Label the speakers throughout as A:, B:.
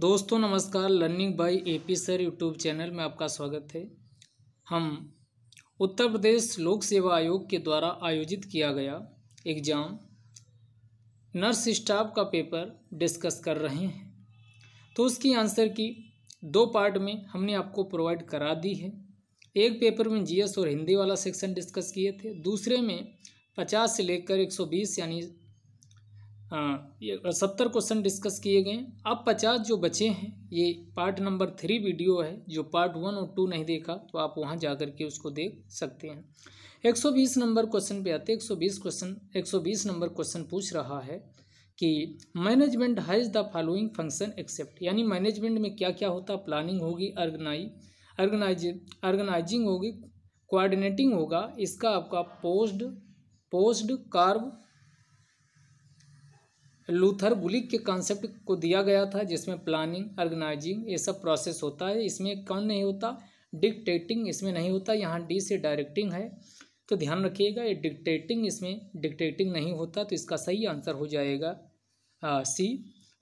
A: दोस्तों नमस्कार learning by AP sir YouTube channel में आपका स्वागत है हम उत्तर प्रदेश लोक सेवा आयोग के द्वारा आयोजित किया गया एग्ज़ाम नर्स स्टाफ का पेपर डिस्कस कर रहे हैं तो उसकी आंसर की दो पार्ट में हमने आपको प्रोवाइड करा दी है एक पेपर में जीएस और हिंदी वाला सेक्शन डिस्कस किए थे दूसरे में पचास से लेकर एक सौ बीस यानी हाँ सत्तर क्वेश्चन डिस्कस किए गए अब पचास जो बचे हैं ये पार्ट नंबर थ्री वीडियो है जो पार्ट वन और टू नहीं देखा तो आप वहाँ जा कर के उसको देख सकते हैं एक सौ बीस नंबर क्वेश्चन पे आते एक सौ बीस क्वेश्चन एक सौ बीस नंबर क्वेश्चन पूछ रहा है कि management has the following function except यानी मैनेजमेंट में क्या क्या होता प्लानिंग होगी अर्गनाइज अर्गनाइज ऑर्गेनाइजिंग होगी कोऑर्डिनेटिंग होगा इसका आपका post POSDCORB Luther Gulick के कॉन्सेप्ट को दिया गया था जिसमें प्लानिंग ऑर्गेनाइजिंग ये सब प्रोसेस होता है इसमें कौन नहीं होता डिक्टेटिंग इसमें नहीं होता यहाँ डी से डायरेक्टिंग है तो ध्यान रखिएगा ये डिक्टेटिंग इसमें डिक्टेटिंग नहीं होता तो इसका सही आंसर हो जाएगा आ, C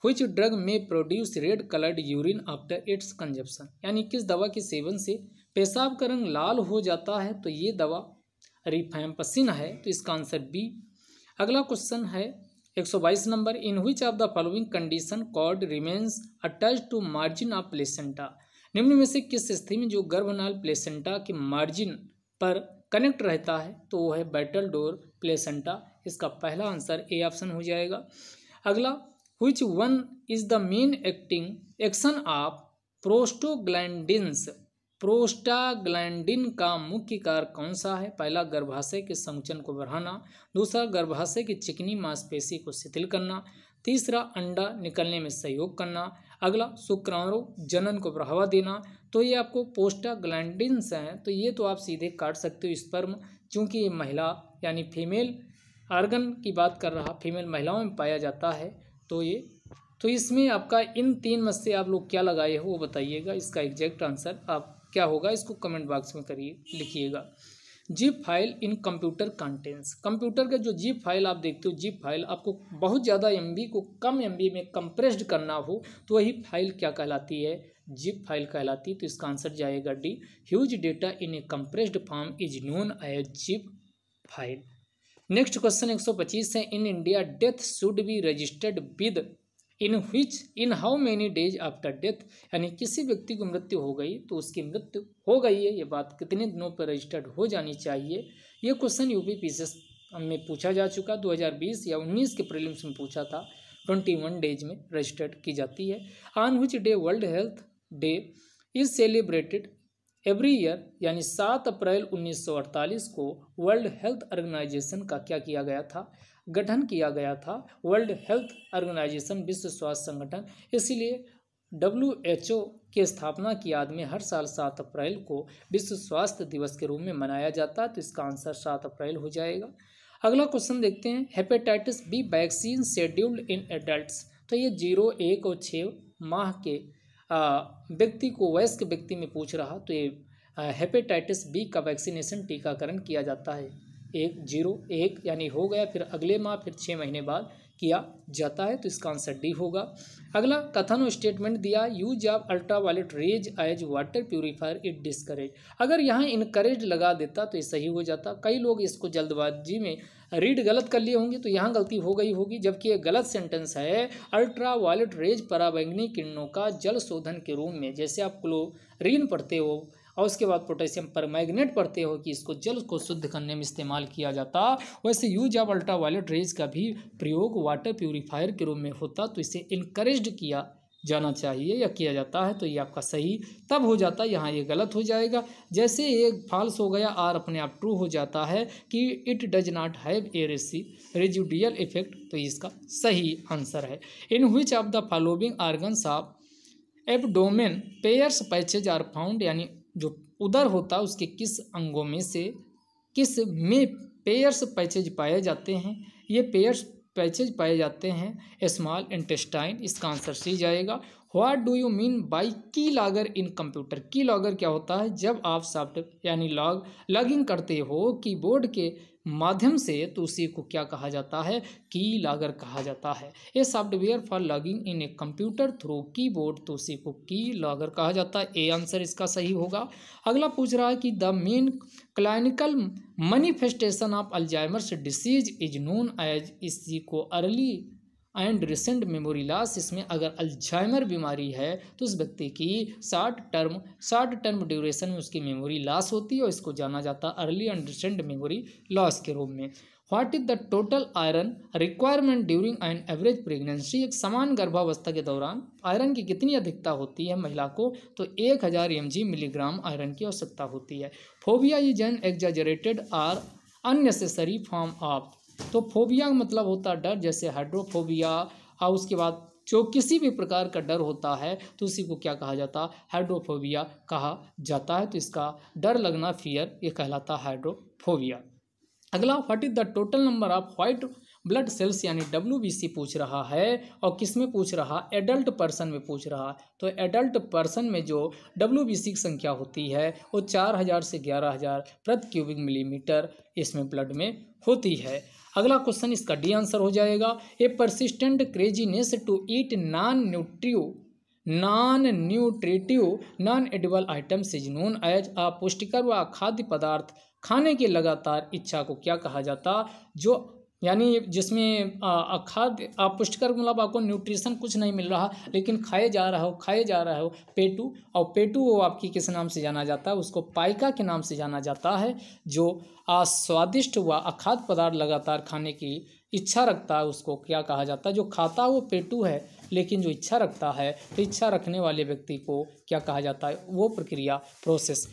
A: which drug may produce red coloured urine after its consumption यानी किस दवा के सेवन से पेशाब का रंग लाल हो जाता है तो ये दवा रिफैम्पसिन है तो इसका आंसर बी अगला क्वेश्चन है एक सौ बाईस number in which of the following condition cord remains attach to margin of placenta निम्न में से किस स्थिति में जो गर्भनाल प्लेसेंटा के मार्जिन पर कनेक्ट रहता है तो वो है बैटल डोर प्लेसेंटा इसका पहला आंसर ए ऑप्शन हो जाएगा अगला which one is the main acting action of prostaglandins prostaglandin का मुख्य कार्य कौन सा है पहला गर्भाशय के संचन को बढ़ाना दूसरा गर्भाशय की चिकनी मांसपेशी को शिथिल करना तीसरा अंडा निकलने में सहयोग करना अगला शुक्राणु जनन को बढ़ावा देना तो ये आपको से हैं तो ये तो आप सीधे काट सकते हो स्पर्म चूँकि ये महिला यानी फीमेल आर्गन की बात कर रहा फीमेल महिलाओं में पाया जाता है तो ये तो इसमें आपका इन तीन में से आप लोग क्या लगाए हो वो बताइएगा इसका एग्जैक्ट आंसर आप क्या होगा इसको कमेंट बॉक्स में करिए लिखिएगा zip file in computer contents computer का जो जीप फाइल आप देखते हो जीप फाइल आपको बहुत ज़्यादा एम को कम एम में कंप्रेस्ड करना हो तो वही फाइल क्या कहलाती है जिप फाइल कहलाती है तो इसका आंसर जाएगा D huge data in a compressed form is known as zip file next question 125 है in India death should be registered within which in how many days after death यानी किसी व्यक्ति की मृत्यु हो गई तो उसकी मृत्यु हो गई है ये बात कितने दिनों पर रजिस्टर्ड हो जानी चाहिए ये क्वेश्चन यूपी पीसीएस में पूछा जा चुका 2020 या 19 के प्रीलिम्स में पूछा था 21 डेज में रजिस्टर्ड की जाती है on which day World Health Day is celebrated every year यानी सात अप्रैल 1948 को वर्ल्ड हेल्थ ऑर्गेनाइजेशन का क्या किया गया था गठन किया गया था वर्ल्ड हेल्थ ऑर्गेनाइजेशन विश्व स्वास्थ्य संगठन इसीलिए डब्ल्यू एच ओ की स्थापना की याद में हर साल सात अप्रैल को विश्व स्वास्थ्य दिवस के रूप में मनाया जाता है तो इसका आंसर सात अप्रैल हो जाएगा अगला क्वेश्चन देखते हैं hepatitis B vaccine scheduled in adults तो ये जीरो एक और छः माह के व्यक्ति को वयस्क व्यक्ति में पूछ रहा तो ये हेपेटाइटिस बी का वैक्सीनेशन टीकाकरण किया जाता है एक जीरो एक यानी हो गया फिर अगले माह फिर छः महीने बाद किया जाता है तो इसका आंसर डी होगा अगला कथन स्टेटमेंट दिया use of ultra violet rays as water purifier it discourage अगर यहाँ इनकरेज लगा देता तो ये सही हो जाता कई लोग इसको जल्दबाजी में रीड गलत कर लिए होंगे तो यहाँ गलती हो गई होगी जबकि ये गलत सेंटेंस है अल्ट्रा वायलेट रेज पराबैंगनी किरणों का जल शोधन के रूप में जैसे आप क्लो पढ़ते हो और उसके बाद पोटेशियम परमैग्नेट पढ़ते हो कि इसको जल को शुद्ध करने में इस्तेमाल किया जाता वैसे यूज ऑफ अल्ट्रावायलेट रेज का भी प्रयोग वाटर प्योरीफायर के रूप में होता तो इसे इनक्रेज किया जाना चाहिए या किया जाता है तो ये आपका सही तब हो जाता है यहाँ ये गलत हो जाएगा जैसे ये फॉल्स हो गया आर अपने आप ट्रू हो जाता है कि it does not have a रेसी रेजुडियल इफेक्ट तो इसका सही आंसर है in which of the following organs of abdomen Peyer's patches are found यानी जो उदर होता है उसके किस अंगों में से किस में पेयर्स पैचेज पाए जाते हैं ये पेयर्स पैचेज पाए जाते हैं स्मॉल इंटेस्टाइन इसका आंसर सी जाएगा what do you mean by key logger in computer key logger क्या होता है जब आप सॉफ्ट यानी लॉग लॉगिंग करते हो कीबोर्ड के माध्यम से तो उसी को क्या कहा जाता है की लॉगर कहा जाता है ये software for logging in a computer through keyboard तो उसी को की लॉगर कहा जाता है ए आंसर इसका सही होगा अगला पूछ रहा है कि the main clinical manifestation of Alzheimer's disease is known as इसी को early and recent memory loss इसमें अगर अल्जाइमर बीमारी है तो उस व्यक्ति की short term short term duration में उसकी मेमोरी लॉस होती है और इसको जाना जाता है early and recent memory loss के रूप में what is the total iron requirement during an average pregnancy एक समान गर्भावस्था के दौरान आयरन की कितनी अधिकता होती है महिला को तो एक हज़ार एम मिलीग्राम आयरन की आवश्यकता होती है phobia is an exaggerated or unnecessary form of तो फोबिया का मतलब होता है डर जैसे हाइड्रोफोबिया और उसके बाद जो किसी भी प्रकार का डर होता है तो उसी को क्या कहा जाता हाइड्रोफोबिया कहा जाता है तो इसका डर लगना फियर ये कहलाता हाइड्रोफोबिया अगला what is the total number of white blood cells यानी डब्ल्यू पूछ रहा है और किस में पूछ रहा एडल्ट पर्सन में पूछ रहा तो एडल्ट पर्सन में जो डब्ल्यू की संख्या होती है वो चार हज़ार से ग्यारह हज़ार प्रति क्यूबिक मिलीमीटर इसमें ब्लड में होती है अगला क्वेश्चन इसका डी आंसर हो जाएगा a persistent craziness to eat non nutri non nutritive non edible items is known as पुष्टिकर व खाद्य पदार्थ खाने की लगातार इच्छा को क्या कहा जाता जो यानी जिसमें खाद्य आप पुष्टिकर मतलब आपको न्यूट्रिशन कुछ नहीं मिल रहा लेकिन खाए जा रहा हो खाए जा रहा हो पेटू और पेटू वो आपकी किस नाम से जाना जाता है उसको पाइका के नाम से जाना जाता है जो स्वादिष्ट हुआ अखाद्य पदार्थ लगातार खाने की इच्छा रखता है उसको क्या कहा जाता है जो खाता है वो पेटू है लेकिन जो इच्छा रखता है तो इच्छा रखने वाले व्यक्ति को क्या कहा जाता है वो प्रक्रिया प्रोसेस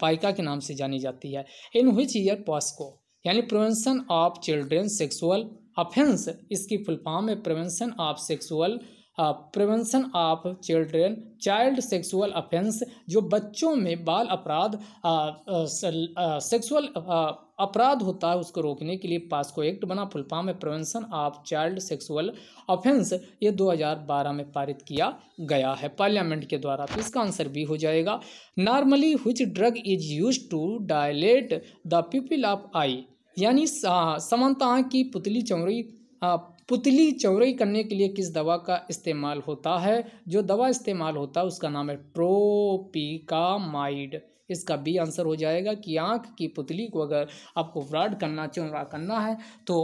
A: पाइका के नाम से जानी जाती है इन हुई ईयर पॉस्को यानी prevention of children sexual offence इसकी फुल फॉर्म है prevention of sexual prevention of children child sexual offence जो बच्चों में बाल अपराध हाँ, सेक्सुअल हाँ, हाँ, अपराध होता है उसको रोकने के लिए पास्को एक्ट बना फुल फॉर्म है prevention of child sexual offence ये 2012 में पारित किया गया है पार्लियामेंट के द्वारा तो इसका आंसर भी हो जाएगा normally which drug is use to dilate the pupil of eye यानी समानता की पुतली चौड़ी पुतली चौड़ी करने के लिए किस दवा का इस्तेमाल होता है जो दवा इस्तेमाल होता है उसका नाम है ट्रोपिकामाइड इसका बी आंसर हो जाएगा कि आँख की पुतली को अगर आपको ब्राड करना चौड़ा करना है तो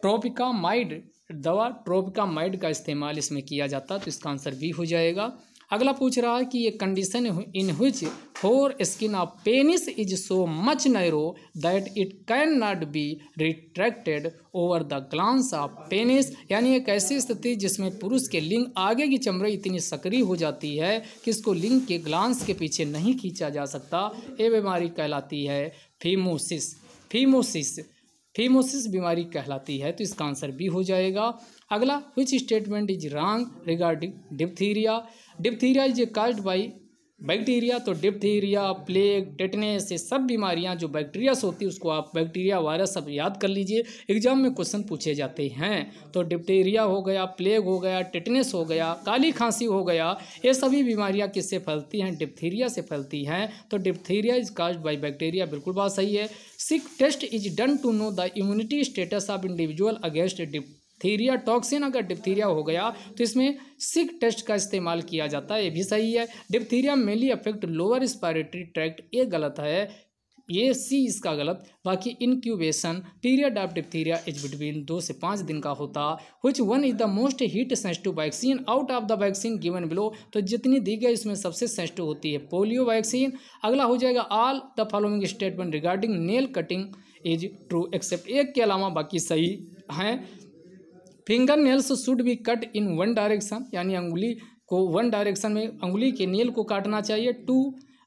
A: ट्रोपिकामाइड दवा ट्रोपिकामाइड का इस्तेमाल इसमें किया जाता है तो इसका आंसर बी हो जाएगा अगला पूछ रहा है कि ये condition in which foreskin of penis is so much narrow that it can not be retracted over the glans of penis यानी एक ऐसी स्थिति जिसमें पुरुष के लिंग आगे की चमड़ी इतनी सक्रिय हो जाती है कि इसको लिंग के ग्लांस के पीछे नहीं खींचा जा सकता ये बीमारी कहलाती है फीमोसिस फीमोसिस फीमोसिस बीमारी कहलाती है तो इसका आंसर भी हो जाएगा अगला which statement is wrong regarding diphtheria diphtheria is caused by bacteria तो डिप्थीरिया प्लेग टेटनेस ये सब बीमारियां जो बैक्टीरिया से होती है उसको आप बैक्टीरिया वायरस सब याद कर लीजिए एग्जाम में क्वेश्चन पूछे जाते हैं तो डिप्थीरिया हो गया प्लेग हो गया टेटनेस हो गया काली खांसी हो गया ये सभी बीमारियां किससे फैलती हैं डिप्थीरिया से फैलती हैं तो diphtheria is cause by bacteria बिल्कुल बात सही है Schick test is done to know the immunity status of individual against dip diphtheria toxin अगर डिप्थीरिया हो गया तो इसमें सिक टेस्ट का इस्तेमाल किया जाता है ये भी सही है diphtheria mainly affect lower respiratory tract ये गलत है ये सी इसका गलत बाकी incubation period of diphtheria is between दो से पाँच दिन का होता which one is the most heat sensitive vaccine out of the vaccine given below तो जितनी दी गई उसमें सबसे सेंसिटिव होती है पोलियो वैक्सीन अगला हो जाएगा all the following statement regarding nail cutting is true except एक के अलावा बाकी सही हैं finger nails should be cut in one direction यानी अंगुली को वन डायरेक्शन में अंगुली के नेल को काटना चाहिए toe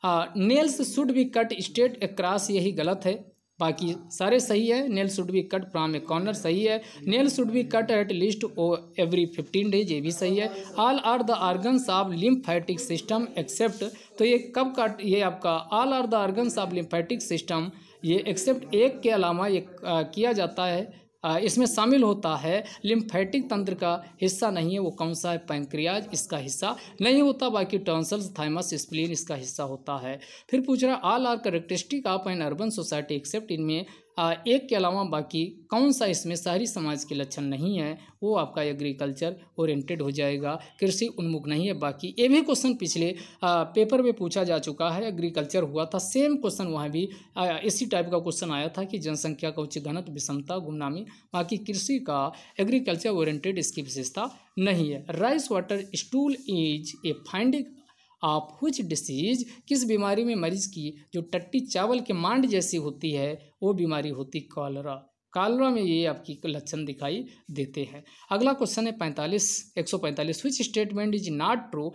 A: nails should be cut straight across यही गलत है बाकी सारे सही है nail should be cut from a corner सही है nail should be cut at least o every fifteen days ये भी सही है all are the organs of lymphatic system except तो ये कब काट ये आपका all are the organs of lymphatic system ये एक्सेप्ट एक के अलावा ये किया जाता है इसमें शामिल होता है लिम्फेटिक तंत्र का हिस्सा नहीं है वो कौन सा है पैंक्रियाज इसका हिस्सा नहीं होता बाकी टॉन्सल्स थाइमस स्प्लीन इसका हिस्सा होता है फिर पूछ रहा all are characteristic of an urban society except इनमें एक के अलावा बाकी कौन सा इसमें शहरी समाज के लक्षण नहीं है वो आपका एग्रीकल्चर ओरिएंटेड हो जाएगा कृषि उन्मुख नहीं है बाकी ये भी क्वेश्चन पिछले पेपर में पूछा जा चुका है एग्रीकल्चर हुआ था सेम क्वेश्चन वहाँ भी इसी टाइप का क्वेश्चन आया था कि जनसंख्या का उच्च घनत विषमता गुमनामी बाकी कृषि का एग्रीकल्चर ओरिएंटेड इसकी विशेषता नहीं है rice water stool is a finding of which disease किस बीमारी में मरीज की जो टट्टी चावल के मांड जैसी होती है वो बीमारी होती कॉलरा कालरा में ये आपकी लक्षण दिखाई देते हैं अगला क्वेश्चन है पैंतालीस एक सौ पैंतालीस which statement is not true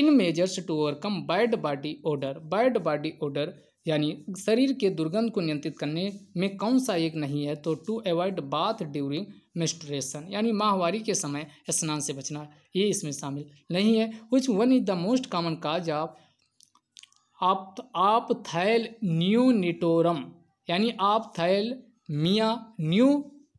A: in measures to overcome bad body odour bad body odour यानी शरीर के दुर्गंध को नियंत्रित करने में कौन सा एक नहीं है तो to avoid bath during menstruation यानी माहवारी के समय स्नान से बचना ये इसमें शामिल नहीं है which one is the most common cause of आप आप थैल न्यूनिटोरम यानी आप थैल मिया न्यू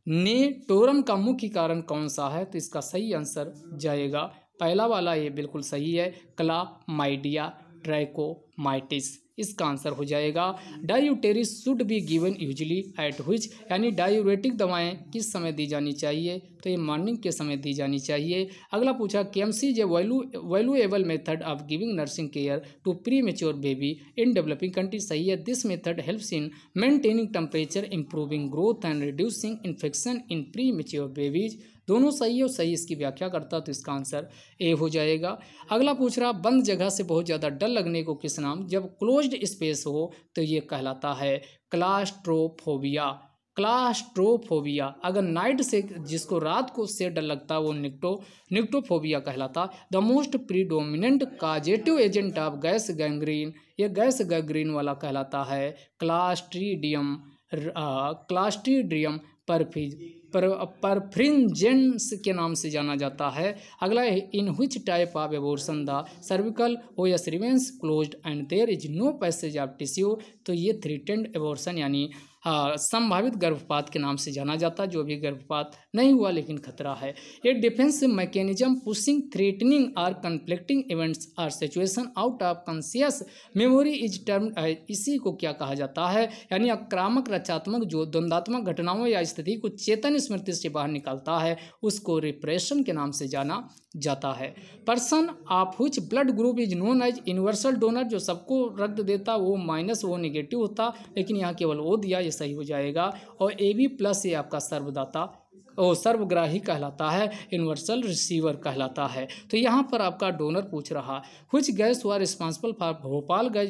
A: नेटोरम का मुख्य कारण कौन सा है तो इसका सही आंसर जाएगा पहला वाला ये बिल्कुल सही है क्ला माइडिया ट्रैकोमाइटिस इसका आंसर हो जाएगा diuretics should be given usually at which यानी डायूरेटिक दवाएं किस समय दी जानी चाहिए तो ये मॉर्निंग के समय दी जानी चाहिए अगला पूछा K M C J value valuable method of giving nursing care to premature baby in developing country सही है this method helps in maintaining temperature improving growth and reducing infection in premature babies दोनों सही है और सही इसकी व्याख्या करता तो इसका आंसर ए हो जाएगा अगला पूछ रहा बंद जगह से बहुत ज़्यादा डर लगने को किस नाम जब क्लोज्ड स्पेस हो तो ये कहलाता है क्लास्ट्रोफोबिया क्लास्ट्रोफोबिया अगर नाइट से जिसको रात को से डर लगता है वो निक्टो निक्टोफोबिया कहलाता the most predominant causative agent of gas gangrene ये गैस गैंग्रीन वाला कहलाता है क्लास्ट्रीडियम क्लास्ट्रीडियम परफिज पर परफ्रिंजेंस के नाम से जाना जाता है अगला है in which type of abortion the cervical हो या remains close and there is no passage of tissue तो ये थ्रीटेंड एबोर्सन यानी हाँ, संभावित गर्भपात के नाम से जाना जाता है जो भी गर्भपात नहीं हुआ लेकिन खतरा है ये defence mechanism pushing threatening or conflicting events or situation out of conscious memory is term इसी को क्या कहा जाता है यानी आक्रामक रचात्मक जो द्वंदात्मक घटनाओं या स्थिति को चेतन स्मृति से बाहर निकालता है उसको रिप्रेशन के नाम से जाना जाता है person of which blood group is known as universal donor जो सबको रक्त देता वो माइनस वो निगेटिव होता लेकिन यहाँ केवल वो दिया सही हो जाएगा और ए बी प्लस ये आपका सर्वदाता ओ सर्वग्राही कहलाता है यूनिवर्सल रिसीवर कहलाता है तो यहाँ पर आपका डोनर पूछ रहा कुछ गैस हुआ responsible for Bhopal gas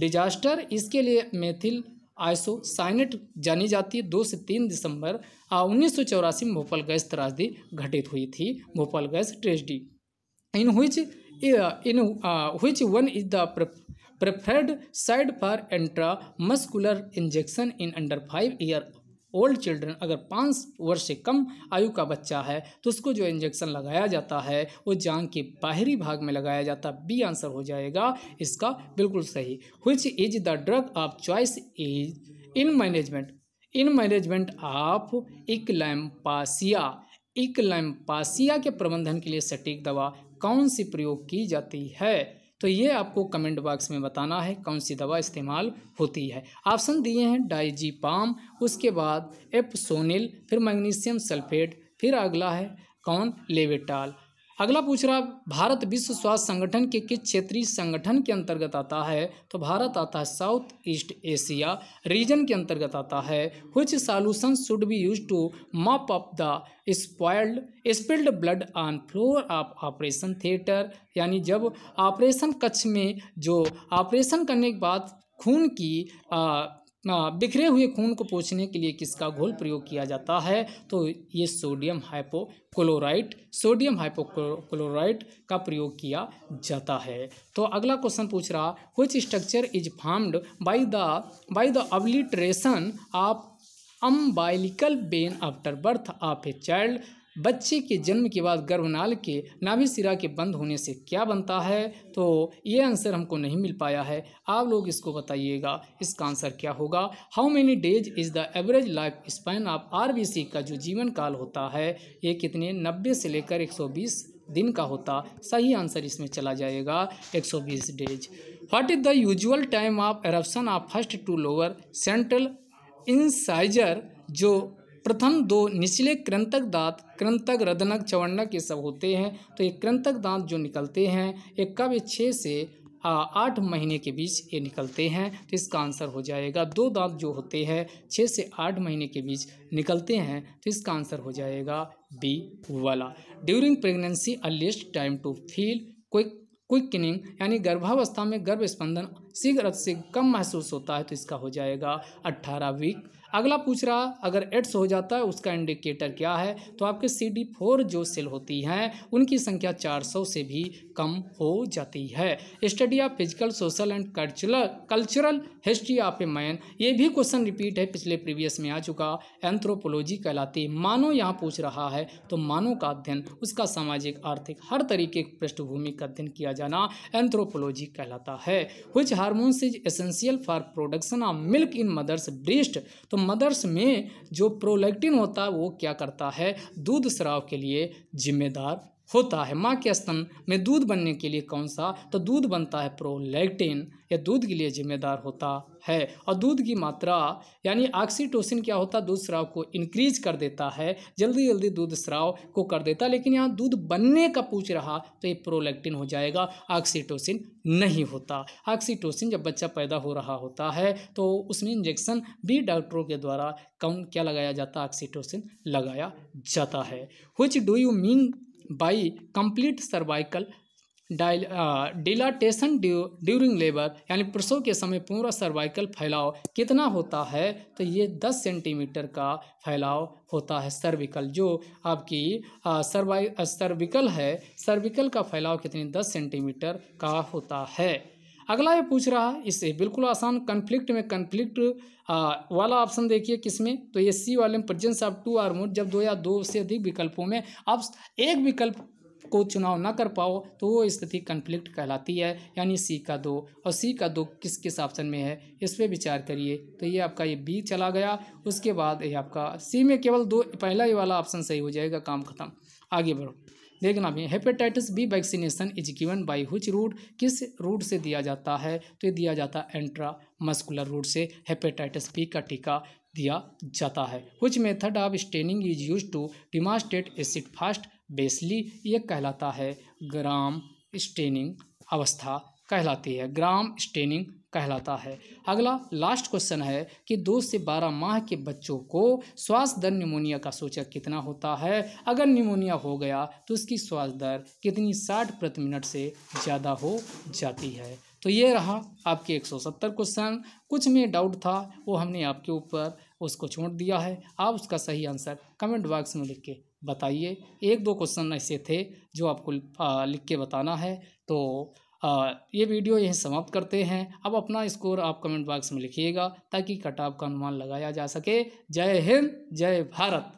A: disaster इसके लिए मेथिल आइसो साइनेट जानी जाती है दो से तीन दिसंबर उन्नीस सौ चौरासी में भोपाल गैस त्रासदी घटित हुई थी Bhopal gas tragedy in which in which one is the site for intramuscular injection in under five year old children अगर पाँच वर्ष से कम आयु का बच्चा है तो उसको जो इंजेक्शन लगाया जाता है वो जांग के बाहरी भाग में लगाया जाता बी आंसर हो जाएगा इसका बिल्कुल सही which is the drug of choice is in management in management of eclampsia eclampsia के प्रबंधन के लिए सटीक दवा कौन सी प्रयोग की जाती है तो ये आपको कमेंट बॉक्स में बताना है कौन सी दवा इस्तेमाल होती है ऑप्शन दिए हैं डाइजी पाम उसके बाद एपसोनिल फिर मैग्नीशियम सल्फेट फिर अगला है कौन लेवेटाल अगला पूछ रहा भारत विश्व स्वास्थ्य संगठन के किस क्षेत्रीय संगठन के अंतर्गत आता है तो भारत आता है साउथ ईस्ट एशिया रीजन के अंतर्गत आता है कुछ solution should be use to mop up the spoiled spilled blood on floor of operation theatre यानी जब ऑपरेशन कक्ष में जो ऑपरेशन करने के बाद खून की आ, बिखरे हुए खून को पोछने के लिए किसका घोल प्रयोग किया जाता है तो ये सोडियम हाइपोक्लोराइट सोडियम हाइपोक्लोराइट का प्रयोग किया जाता है तो अगला क्वेश्चन पूछ रहा which structure is formed by the by the obliteration of umbilical vein after birth of a child बच्चे के जन्म के बाद गर्भनाल के नाभि सिरा के बंद होने से क्या बनता है तो ये आंसर हमको नहीं मिल पाया है आप लोग इसको बताइएगा इसका आंसर क्या होगा how many days is the average life span of R का जो जीवन काल होता है ये कितने नब्बे से लेकर एक दिन का होता सही आंसर इसमें चला जाएगा 120 days what is the usual time of eruption of first two lower central incisor जो प्रथम दो निचले कृंतक दांत कृंतक रदनक चवन्नक ये सब होते हैं तो ये कृंतक दांत जो निकलते हैं ये इक्यावे छः से आठ महीने के बीच ये निकलते हैं तो इसका आंसर हो जाएगा दो दांत जो होते हैं छः से आठ महीने के बीच निकलते हैं तो इसका आंसर हो जाएगा बी वाला during pregnancy earliest time to feel quick quickening यानी गर्भावस्था में गर्भ स्पंदन शीघ्र से कम महसूस होता है तो इसका हो जाएगा अट्ठारह वीक अगला पूछ रहा अगर एड्स हो जाता है उसका इंडिकेटर क्या है तो आपके सी डी फोर जो सेल होती हैं उनकी संख्या चार सौ से भी कम हो जाती है study of physical social and cultural cultural history of a man ये भी क्वेश्चन रिपीट है पिछले प्रीवियस में आ चुका एंथ्रोपोलॉजी कहलाती है मानव यहाँ पूछ रहा है तो मानव का अध्ययन उसका सामाजिक आर्थिक हर तरीके की पृष्ठभूमि का अध्ययन किया जाना एंथ्रोपोलॉजी कहलाता है कुछ hormones is essential for production of milk in mothers breast तो मदर्स में जो प्रोलैक्टिन होता है वो क्या करता है दूध स्राव के लिए जिम्मेदार होता है माँ के स्तन में दूध बनने के लिए कौन सा तो दूध बनता है प्रोलैक्टिन यह दूध के लिए जिम्मेदार होता है और दूध की मात्रा यानी ऑक्सीटोसिन क्या होता है दूध स्राव को इंक्रीज कर देता है जल्दी जल्दी दूध स्राव को कर देता है लेकिन यहाँ दूध बनने का पूछ रहा तो ये प्रोलैक्टिन हो जाएगा ऑक्सीटोसिन नहीं होता ऑक्सीटोसिन जब बच्चा पैदा हो रहा होता है तो उसमें इंजेक्शन भी डॉक्टरों के द्वारा कौन क्या लगाया जाता ऑक्सीटोसिन लगाया जाता है which do you mean by complete cervical dil dilatation during labour यानी प्रसव के समय पूरा सर्वाइकल फैलाव कितना होता है तो ये दस सेंटीमीटर का फैलाव होता है सर्विकल जो आपकी सर्वाइ uh, सर्विकल uh, है सर्विकल का फैलाव कितनी दस सेंटीमीटर का होता है अगला ये पूछ रहा है इससे बिल्कुल आसान कन्फ्लिक्ट में कन्फ्लिक्ट वाला ऑप्शन देखिए किसमें तो ये सी वाले में presence of two or more जब दो या दो से अधिक विकल्पों में आप एक विकल्प को चुनाव ना कर पाओ तो वो स्थिति कन्फ्लिक्ट कहलाती है यानी सी का दो और सी का दो किस किस ऑप्शन में है इस पर विचार करिए तो ये आपका ये बी चला गया उसके बाद ये आपका सी में केवल दो पहला ही वाला ऑप्शन सही हो जाएगा काम खत्म आगे बढ़ो देखना भी hepatitis B vaccination is given by which route किस रूट से दिया जाता है तो ये दिया जाता है एंट्रा मस्कुलर रूट से हेपेटाइटिस बी का टीका दिया जाता है which method of staining is use to demonstrate acid fast bacilli ये कहलाता है ग्राम स्टेनिंग अवस्था कहलाती है ग्राम स्टेनिंग कहलाता है अगला लास्ट क्वेश्चन है कि दो से बारह माह के बच्चों को श्वास दर निमोनिया का सूचक कितना होता है अगर निमोनिया हो गया तो उसकी श्वास दर कितनी साठ प्रति मिनट से ज़्यादा हो जाती है तो ये रहा आपके 170 क्वेश्चन कुछ में डाउट था वो हमने आपके ऊपर उसको छोड़ दिया है आप उसका सही आंसर कमेंट बॉक्स में लिख के बताइए एक दो क्वेश्चन ऐसे थे जो आपको लिख के बताना है तो ये वीडियो यहीं समाप्त करते हैं अब अपना स्कोर आप कमेंट बॉक्स में लिखिएगा ताकि कटाव का अनुमान लगाया जा सके जय हिंद जय भारत